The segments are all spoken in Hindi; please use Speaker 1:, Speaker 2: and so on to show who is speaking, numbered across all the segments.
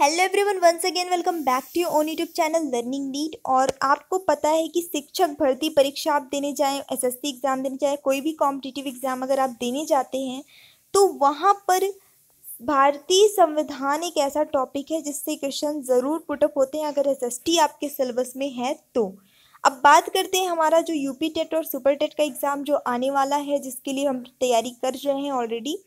Speaker 1: hello everyone once again welcome back to own YouTube channel learning need और आपको पता है कि शिक्षक भर्ती परीक्षा आप देने जाएँ एसएससी एग्ज़ाम देने जाएँ कोई भी कॉम्पिटिटिव एग्ज़ाम अगर आप देने जाते हैं तो वहाँ पर भारतीय संविधान एक ऐसा टॉपिक है जिससे क्वेश्चन ज़रूर पुटअप होते हैं अगर एस आपके सिलेबस में है तो अब बात करते हैं हमारा जो यूपी टेट और सुपर टेट का एग्ज़ाम जो आने वाला है जिसके लिए हम तैयारी कर रहे हैं ऑलरेडी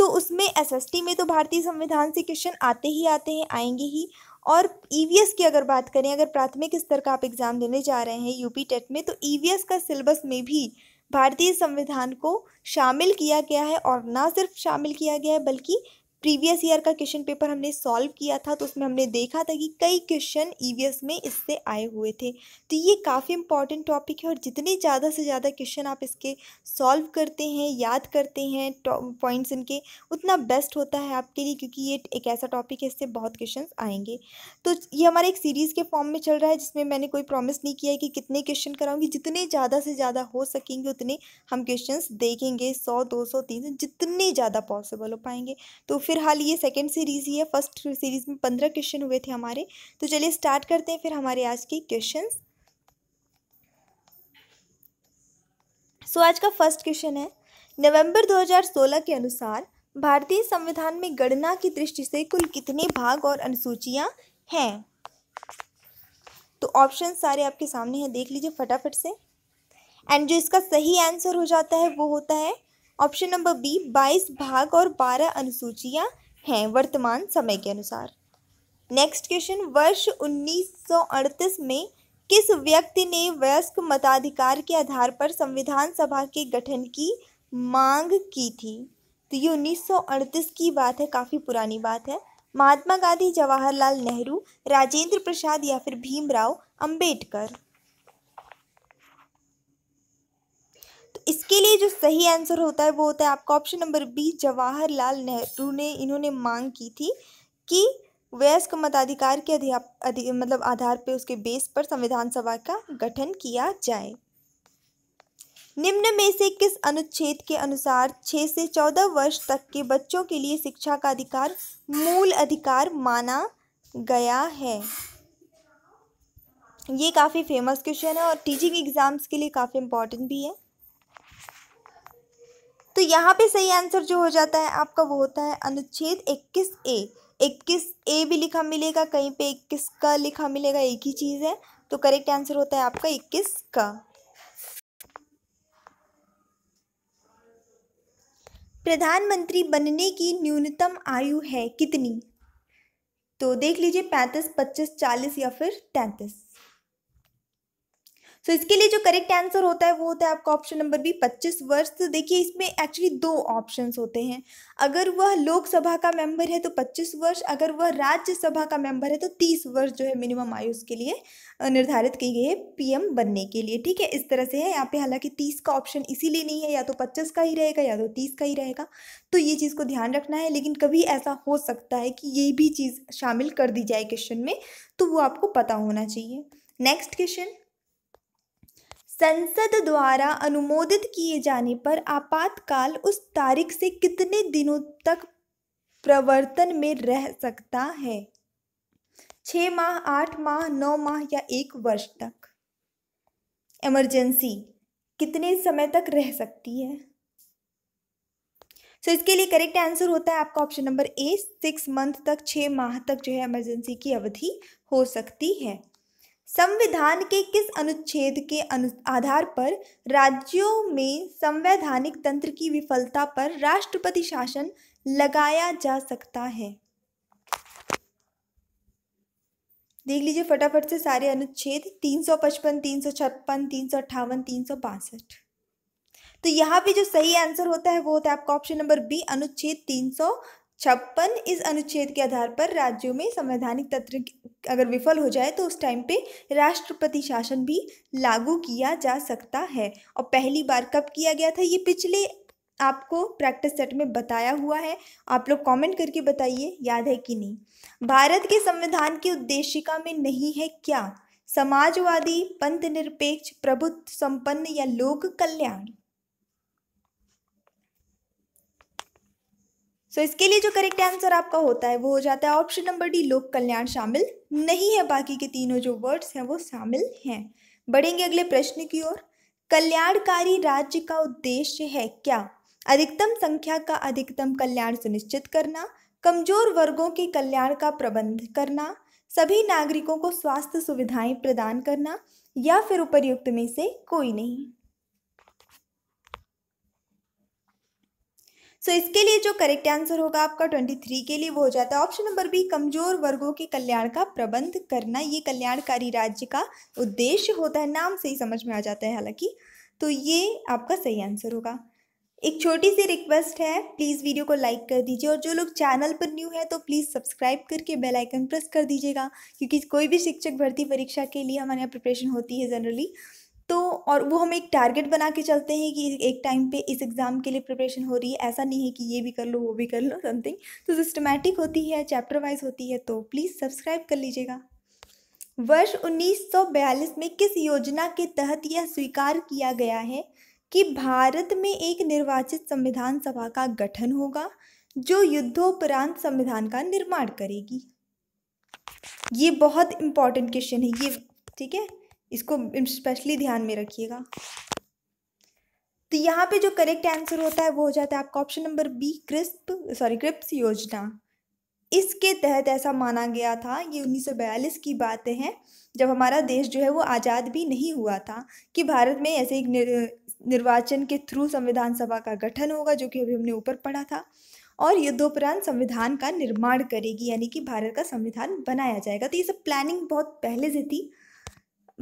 Speaker 1: तो उसमें एसएसटी में तो भारतीय संविधान से क्वेश्चन आते ही आते हैं आएंगे ही और ईवीएस e की अगर बात करें अगर प्राथमिक स्तर का आप एग्ज़ाम देने जा रहे हैं यूपी टेट में तो ईवीएस e का सिलेबस में भी भारतीय संविधान को शामिल किया गया है और ना सिर्फ शामिल किया गया है बल्कि प्रीवियस ईयर का क्वेश्चन पेपर हमने सॉल्व किया था तो उसमें हमने देखा था कि कई क्वेश्चन ईवीएस e में इससे आए हुए थे तो ये काफ़ी इंपॉर्टेंट टॉपिक है और जितने ज़्यादा से ज़्यादा क्वेश्चन आप इसके सॉल्व करते हैं याद करते हैं पॉइंट्स इनके उतना बेस्ट होता है आपके लिए क्योंकि ये एक ऐसा टॉपिक है इससे बहुत क्वेश्चन आएंगे तो ये हमारे एक सीरीज़ के फॉर्म में चल रहा है जिसमें मैंने कोई प्रॉमिस नहीं किया है कि कितने क्वेश्चन कराऊंगी जितने ज़्यादा से ज़्यादा हो सकेंगे उतने हम क्वेश्चन देखेंगे सौ दो सौ तीन सौ जितने ज़्यादा पॉसिबल हो पाएंगे तो फिलहाल ये सेकेंड सीरीज़ ही है फर्स्ट सीरीज़ में पंद्रह क्वेश्चन हुए थे हमारे तो चलिए स्टार्ट करते हैं फिर हमारे आज के क्वेश्चन सो आज का फर्स्ट क्वेश्चन है नवंबर 2016 के अनुसार भारतीय संविधान में गणना की दृष्टि से कुल कितने भाग और अनुसूचियां हैं तो ऑप्शन सारे आपके सामने हैं देख लीजिए फटाफट से एंड जो इसका सही आंसर हो जाता है वो होता है ऑप्शन नंबर बी बाईस भाग और बारह अनुसूचियां हैं वर्तमान समय के अनुसार नेक्स्ट क्वेश्चन वर्ष 1938 में किस व्यक्ति ने वयस्क मताधिकार के आधार पर संविधान सभा के गठन की मांग की थी तो ये 1938 की बात है काफ़ी पुरानी बात है महात्मा गांधी जवाहरलाल नेहरू राजेंद्र प्रसाद या फिर भीमराव अंबेडकर तो इसके लिए जो सही आंसर होता है वो होता है आपका option number B Jawaharlal Nehru ने इन्होंने मांग की थी कि वयस्क मताधिकार के अध्याप अधि, मतलब आधार पे उसके बेस पर संविधान सभा का गठन किया जाए निम्न में से किस अनुच्छेद के अनुसार छः से चौदह वर्ष तक के बच्चों के लिए शिक्षा का अधिकार मूल अधिकार माना गया है ये काफ़ी फेमस क्वेश्चन है और टीचिंग एग्ज़ाम्स के लिए काफ़ी इम्पॉर्टेंट भी है तो यहाँ पे सही आंसर जो हो जाता है आपका वो होता है अनुच्छेद इक्कीस ए इक्कीस ए भी लिखा मिलेगा कहीं पे इक्कीस का लिखा मिलेगा एक ही चीज़ है तो करेक्ट आंसर होता है आपका इक्कीस का प्रधानमंत्री बनने की न्यूनतम आयु है कितनी तो देख लीजिए पैंतीस पच्चीस चालीस या फिर तैंतीस सो so, इसके लिए जो करेक्ट आंसर होता है वो होता है आपका ऑप्शन नंबर बी पच्चीस वर्ष तो देखिए इसमें एक्चुअली दो ऑप्शंस होते हैं अगर वह लोकसभा का मेंबर है तो पच्चीस वर्ष अगर वह राज्यसभा का मेंबर है तो तीस वर्ष जो है मिनिमम आयु उसके लिए निर्धारित की गई है पीएम बनने के लिए ठीक है इस तरह से है यहाँ पे हालांकि तीस का ऑप्शन इसीलिए नहीं है या तो पच्चीस का ही रहेगा या तो तीस का ही रहेगा तो ये चीज़ को ध्यान रखना है लेकिन कभी ऐसा हो सकता है कि ये भी चीज़ शामिल कर दी जाए क्वेश्चन में तो वो आपको पता होना चाहिए नेक्स्ट क्वेश्चन संसद द्वारा अनुमोदित किए जाने पर आपातकाल उस तारीख से कितने दिनों तक प्रवर्तन में रह सकता है छ माह आठ माह नौ माह या एक वर्ष तक इमरजेंसी कितने समय तक रह सकती है सो so, इसके लिए करेक्ट आंसर होता है आपका option number A six month तक छः माह तक जो है इमरजेंसी की अवधि हो सकती है संविधान के किस अनुच्छेद के अनु आधार पर राज्यों में संवैधानिक तंत्र की विफलता पर राष्ट्रपति शासन लगाया जा सकता है देख लीजिए फटाफट से सारे अनुच्छेद तीन सौ पचपन तीन सौ छप्पन तीन सौ अट्ठावन तीन सौ बासठ तो यहाँ पे जो सही आंसर होता है वो होता है आपका ऑप्शन नंबर बी अनुच्छेद तीन सौ छप्पन इस अनुच्छेद के आधार पर राज्यों में संवैधानिक तत्व अगर विफल हो जाए तो उस टाइम पे राष्ट्रपति शासन भी लागू किया जा सकता है और पहली बार कब किया गया था ये पिछले आपको प्रैक्टिस सेट में बताया हुआ है आप लोग कमेंट करके बताइए याद है कि नहीं भारत के संविधान की उद्देशिका में नहीं है क्या समाजवादी पंथ निरपेक्ष प्रभुत्व संपन्न या लोक कल्याण सो so, इसके लिए जो करेक्ट आंसर आपका होता है वो हो जाता है ऑप्शन नंबर डी लोक कल्याण शामिल नहीं है बाकी के तीनों जो वर्ड्स हैं वो शामिल हैं बढ़ेंगे अगले प्रश्न की ओर कल्याणकारी राज्य का उद्देश्य है क्या अधिकतम संख्या का अधिकतम कल्याण सुनिश्चित करना कमजोर वर्गों के कल्याण का प्रबंध करना सभी नागरिकों को स्वास्थ्य सुविधाएं प्रदान करना या फिर उपरयुक्त में से कोई नहीं सो so, इसके लिए जो करेक्ट आंसर होगा आपका ट्वेंटी थ्री के लिए वो हो जाता है ऑप्शन नंबर बी कमजोर वर्गों के कल्याण का प्रबंध करना ये कल्याणकारी राज्य का उद्देश्य होता है नाम से ही समझ में आ जाता है हालांकि तो ये आपका सही आंसर होगा एक छोटी सी रिक्वेस्ट है प्लीज़ वीडियो को लाइक कर दीजिए और जो लोग चैनल पर न्यू है तो प्लीज़ सब्सक्राइब करके बेल आइकन प्रेस कर दीजिएगा क्योंकि कोई भी शिक्षक भर्ती परीक्षा के लिए हमारे यहाँ प्रिपरेशन होती है जनरली तो और वो हम एक टारगेट बना के चलते हैं कि एक टाइम पे इस एग्ज़ाम के लिए प्रिपरेशन हो रही है ऐसा नहीं है कि ये भी कर लो वो भी कर लो समथिंग तो सिस्टमेटिक होती है चैप्टर वाइज होती है तो प्लीज़ सब्सक्राइब कर लीजिएगा वर्ष 1942 में किस योजना के तहत यह स्वीकार किया गया है कि भारत में एक निर्वाचित संविधान सभा का गठन होगा जो युद्धोपरांत संविधान का निर्माण करेगी ये बहुत इंपॉर्टेंट क्वेश्चन है ये ठीक है इसको स्पेशली ध्यान में रखिएगा तो यहाँ पे जो करेक्ट आंसर होता है वो हो जाता है आपका option number B crisp sorry Cripps योजना इसके तहत ऐसा माना गया था ये 1942 की बातें हैं जब हमारा देश जो है वो आज़ाद भी नहीं हुआ था कि भारत में ऐसे एक निर्वाचन के थ्रू संविधान सभा का गठन होगा जो कि अभी हमने ऊपर पढ़ा था और युद्धोपरांत संविधान का निर्माण करेगी यानी कि भारत का संविधान बनाया जाएगा तो ये सब प्लानिंग बहुत पहले से थी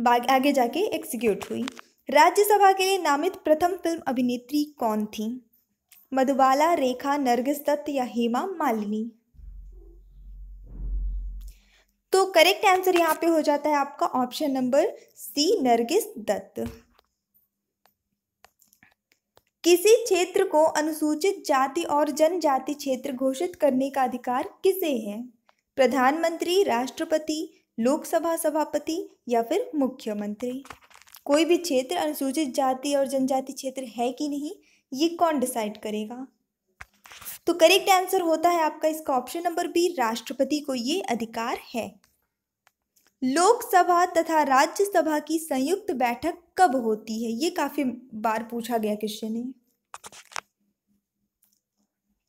Speaker 1: आगे जाके एक्सिक्यूट हुई राज्यसभा के लिए नामित प्रथम फिल्म अभिनेत्री कौन थी मधुबाला रेखा नरगिस दत्त या हेमा मालिनी तो करेक्ट आंसर यहाँ पे हो जाता है आपका option number C Nargis Dutt किसी क्षेत्र को अनुसूचित जाति और जनजाति क्षेत्र घोषित करने का अधिकार किसे है प्रधानमंत्री राष्ट्रपति लोकसभा सभापति या फिर मुख्यमंत्री कोई भी क्षेत्र अनुसूचित जाति और जनजाति क्षेत्र है कि नहीं ये कौन डिसाइड करेगा तो करेक्ट आंसर होता है आपका इसका ऑप्शन नंबर बी राष्ट्रपति को ये अधिकार है लोकसभा तथा राज्यसभा की संयुक्त बैठक कब होती है ये काफी बार पूछा गया क्वेश्चन है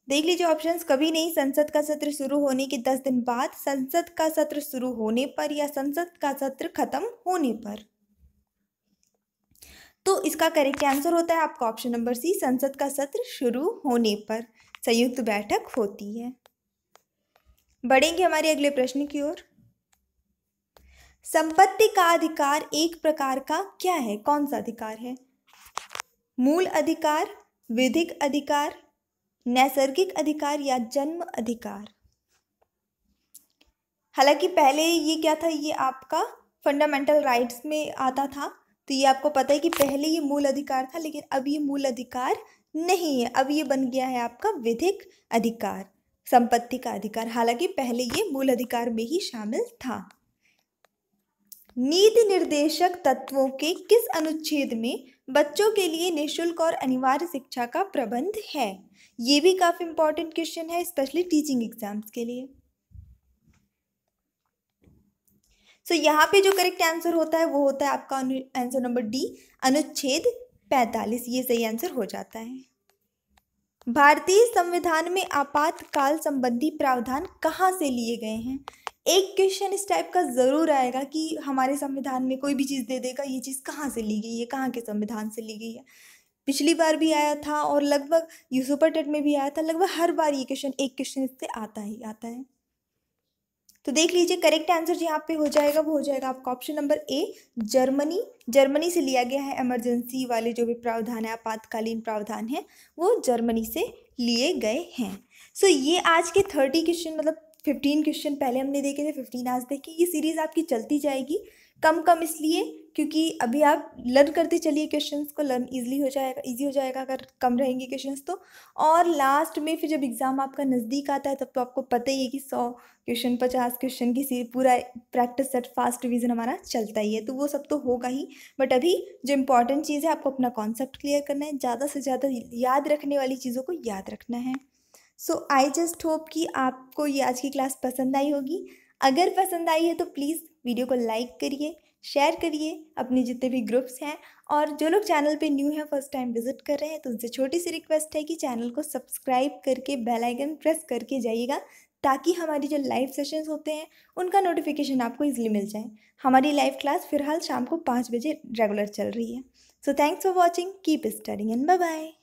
Speaker 1: देख लीजिए ऑप्शंस कभी नहीं संसद का सत्र शुरू होने के दस दिन बाद संसद का सत्र शुरू होने पर या संसद का सत्र खत्म होने पर तो इसका करेक्ट आंसर होता है आपका ऑप्शन नंबर सी संसद का सत्र शुरू होने पर संयुक्त बैठक होती है बढ़ेंगे हमारे अगले प्रश्न की ओर संपत्ति का अधिकार एक प्रकार का क्या है कौन सा अधिकार है मूल अधिकार विधिक अधिकार नैसर्गिक अधिकार या जन्म अधिकार हालांकि पहले ये क्या था ये आपका फंडामेंटल राइट्स में आता था तो ये आपको पता है कि पहले ये मूल अधिकार था लेकिन अब ये मूल अधिकार नहीं है अब ये बन गया है आपका विधिक अधिकार संपत्ति का अधिकार हालांकि पहले ये मूल अधिकार में ही शामिल था नीति निर्देशक तत्वों के किस अनुच्छेद में बच्चों के लिए निशुल्क और अनिवार्य शिक्षा का प्रबंध है ये भी काफ़ी इंपॉर्टेंट क्वेश्चन है स्पेशली टीचिंग एग्जाम्स के लिए सो so, यहाँ पे जो करेक्ट आंसर होता है वो होता है आपका आंसर नंबर डी अनुच्छेद पैंतालीस ये सही आंसर हो जाता है भारतीय संविधान में आपातकाल संबंधी प्रावधान कहाँ से लिए गए हैं एक क्वेश्चन इस टाइप का ज़रूर आएगा कि हमारे संविधान में कोई भी चीज़ दे देगा ये चीज़ कहाँ से ली गई है कहाँ के संविधान से ली गई है पिछली बार भी आया था और लगभग यू सुपर टेट में भी आया था लगभग हर बार ये क्वेश्चन एक क्वेश्चन इससे आता ही आता है तो देख लीजिए करेक्ट आंसर यहाँ पे हो जाएगा वो हो जाएगा आपका option number A Germany Germany से लिया गया है इमरजेंसी वाले जो भी प्रावधान है आपातकालीन प्रावधान है वो जर्मनी से लिए गए हैं सो so, ये आज के थर्टी क्वेश्चन मतलब फिफ्टीन क्वेश्चन पहले हमने देखे थे फिफ्टीन आज देखे ये सीरीज़ आपकी चलती जाएगी कम कम इसलिए क्योंकि अभी आप लर्न करते चलिए क्वेश्चंस को लर्न ईजिली हो जाएगा इजी हो जाएगा अगर कम रहेंगे क्वेश्चंस तो और लास्ट में फिर जब एग्ज़ाम आपका नज़दीक आता है तब तो आपको पता ही है कि सौ क्वेश्चन पचास क्वेश्चन की पूरा प्रैक्टिस सेट फास्ट रिवीजन हमारा चलता ही है तो वो सब तो होगा ही बट अभी जो इम्पॉर्टेंट चीज़ है आपको अपना कॉन्सेप्ट क्लियर करना है ज़्यादा से ज़्यादा याद रखने वाली चीज़ों को याद रखना है सो आई जस्ट होप कि आपको ये आज की क्लास पसंद आई होगी अगर पसंद आई है तो प्लीज़ वीडियो को लाइक करिए शेयर करिए अपने जितने भी ग्रुप्स हैं और जो लोग चैनल पे न्यू हैं फर्स्ट टाइम विजिट कर रहे हैं तो उनसे छोटी सी रिक्वेस्ट है कि चैनल को सब्सक्राइब करके बेल आइकन प्रेस करके जाइएगा ताकि हमारी जो लाइव सेशंस होते हैं उनका नोटिफिकेशन आपको इजीली मिल जाए हमारी लाइव क्लास फिलहाल शाम को पाँच बजे रेगुलर चल रही है so thanks for watching keep studying and bye bye